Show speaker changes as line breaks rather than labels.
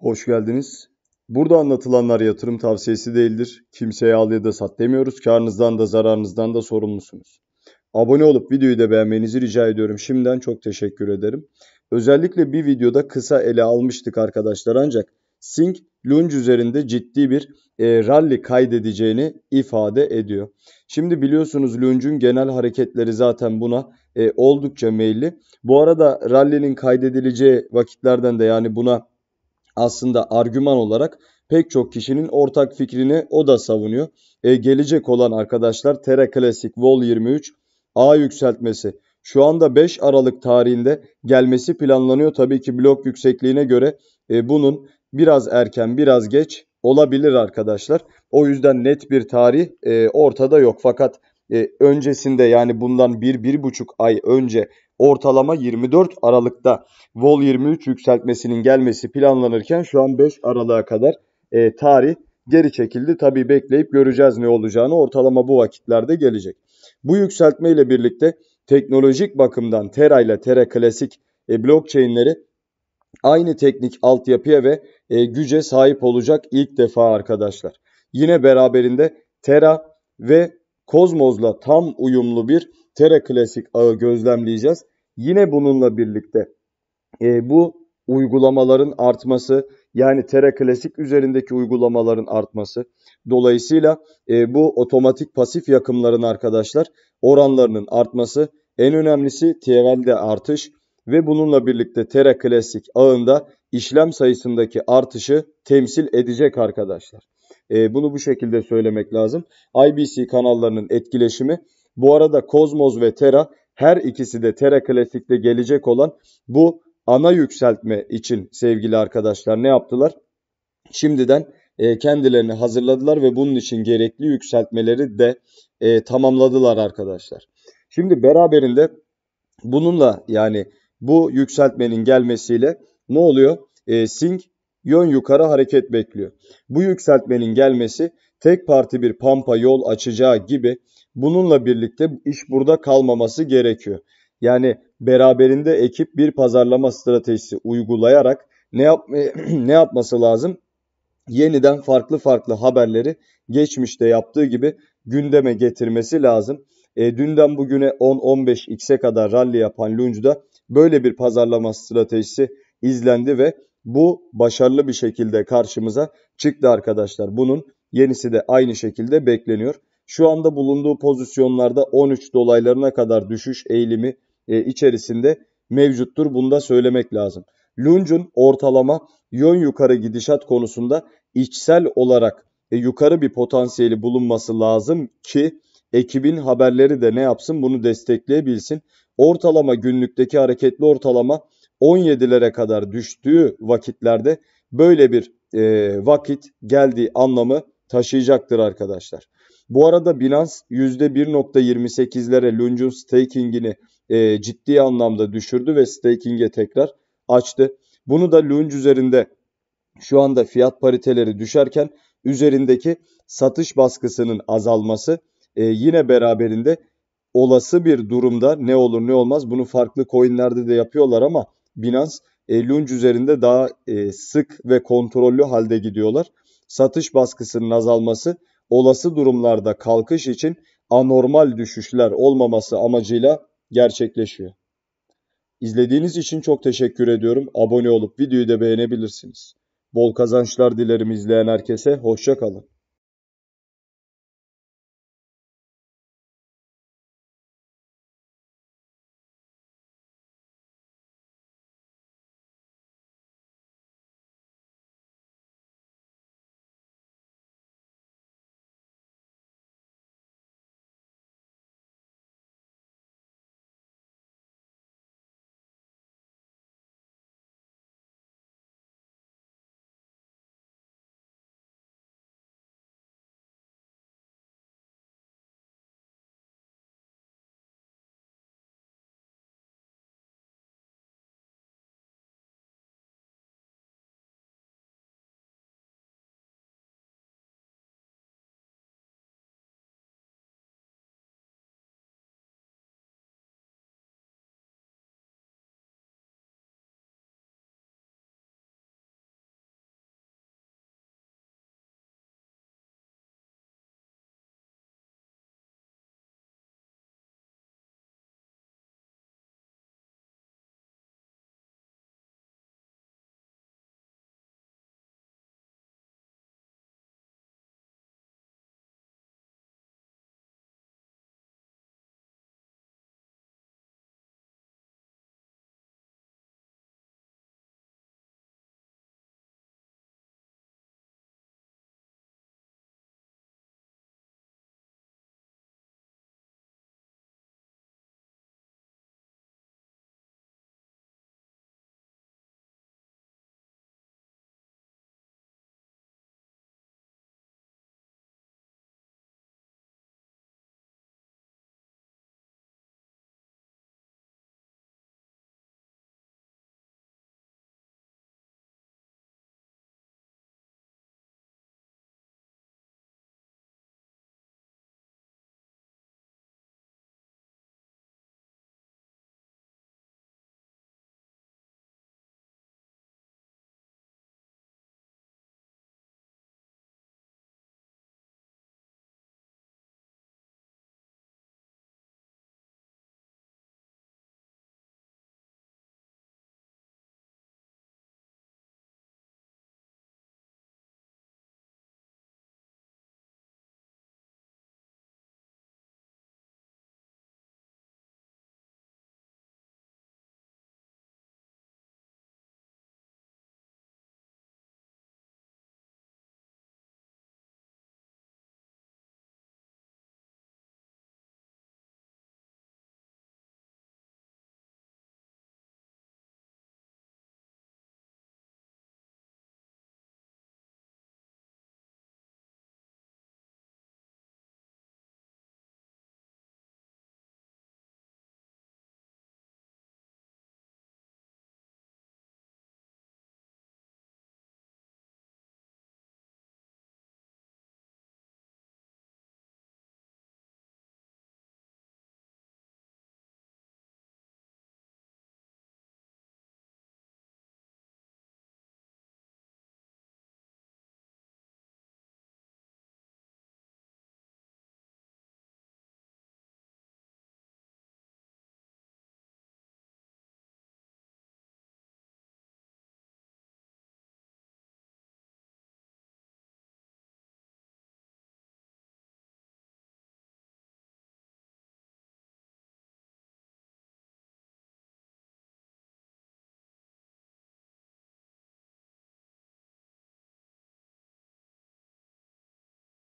Hoş geldiniz. Burada anlatılanlar yatırım tavsiyesi değildir. Kimseye al ya da sat demiyoruz. Karnınızdan da zararınızdan da sorumlusunuz. Abone olup videoyu da beğenmenizi rica ediyorum. Şimdiden çok teşekkür ederim. Özellikle bir videoda kısa ele almıştık arkadaşlar ancak Sink Lunge üzerinde ciddi bir e, rally kaydedeceğini ifade ediyor. Şimdi biliyorsunuz Lunge'un genel hareketleri zaten buna e, oldukça meyilli. Bu arada rally'nin kaydedileceği vakitlerden de yani buna aslında argüman olarak pek çok kişinin ortak fikrini o da savunuyor. E, gelecek olan arkadaşlar Tere Classic Vol 23 A yükseltmesi. Şu anda 5 Aralık tarihinde gelmesi planlanıyor. Tabii ki blok yüksekliğine göre e, bunun biraz erken biraz geç olabilir arkadaşlar. O yüzden net bir tarih e, ortada yok. Fakat e, öncesinde yani bundan 1-1,5 ay önce ortalama 24 Aralık'ta Vol 23 yükseltmesinin gelmesi planlanırken şu an 5 Aralık'a kadar e, tarih geri çekildi. Tabii bekleyip göreceğiz ne olacağını ortalama bu vakitlerde gelecek. Bu yükseltme ile birlikte teknolojik bakımdan Terra ile Terra Klasik e, blockchain'leri aynı teknik altyapıya ve e, güce sahip olacak ilk defa arkadaşlar. Yine beraberinde Terra ve Kozmos'la tam uyumlu bir teraklasik ağı gözlemleyeceğiz. Yine bununla birlikte e, bu uygulamaların artması yani teraklasik üzerindeki uygulamaların artması. Dolayısıyla e, bu otomatik pasif yakımların arkadaşlar oranlarının artması. En önemlisi TL'de artış ve bununla birlikte teraklasik ağında işlem sayısındaki artışı temsil edecek arkadaşlar. E, bunu bu şekilde söylemek lazım. IBC kanallarının etkileşimi bu arada Kozmos ve Terra her ikisi de Terra Klasik'te gelecek olan bu ana yükseltme için sevgili arkadaşlar ne yaptılar? Şimdiden e, kendilerini hazırladılar ve bunun için gerekli yükseltmeleri de e, tamamladılar arkadaşlar. Şimdi beraberinde bununla yani bu yükseltmenin gelmesiyle ne oluyor? E, Sing yön yukarı hareket bekliyor. Bu yükseltmenin gelmesi tek parti bir pampa yol açacağı gibi bununla birlikte iş burada kalmaması gerekiyor. Yani beraberinde ekip bir pazarlama stratejisi uygulayarak ne, yap ne yapması lazım? Yeniden farklı farklı haberleri geçmişte yaptığı gibi gündeme getirmesi lazım. E, dünden bugüne 10-15x'e kadar rally yapan Lunge'da böyle bir pazarlama stratejisi izlendi ve bu başarılı bir şekilde karşımıza çıktı arkadaşlar. Bunun yenisi de aynı şekilde bekleniyor. Şu anda bulunduğu pozisyonlarda 13 dolaylarına kadar düşüş eğilimi e, içerisinde mevcuttur. Bunu da söylemek lazım. Lunge'un ortalama yön yukarı gidişat konusunda içsel olarak e, yukarı bir potansiyeli bulunması lazım ki ekibin haberleri de ne yapsın bunu destekleyebilsin. Ortalama günlükteki hareketli ortalama 17'lere kadar düştüğü vakitlerde böyle bir e, vakit geldiği anlamı taşıyacaktır arkadaşlar. Bu arada Binance %1.28'lere Lunge'un stakingini e, ciddi anlamda düşürdü ve staking'e tekrar açtı. Bunu da Lunge üzerinde şu anda fiyat pariteleri düşerken üzerindeki satış baskısının azalması e, yine beraberinde olası bir durumda ne olur ne olmaz bunu farklı coinlerde de yapıyorlar ama Binance 53 e, üzerinde daha e, sık ve kontrollü halde gidiyorlar. Satış baskısının azalması olası durumlarda kalkış için anormal düşüşler olmaması amacıyla gerçekleşiyor. İzlediğiniz için çok teşekkür ediyorum. Abone olup videoyu da beğenebilirsiniz. Bol kazançlar dilerim izleyen herkese. Hoşçakalın.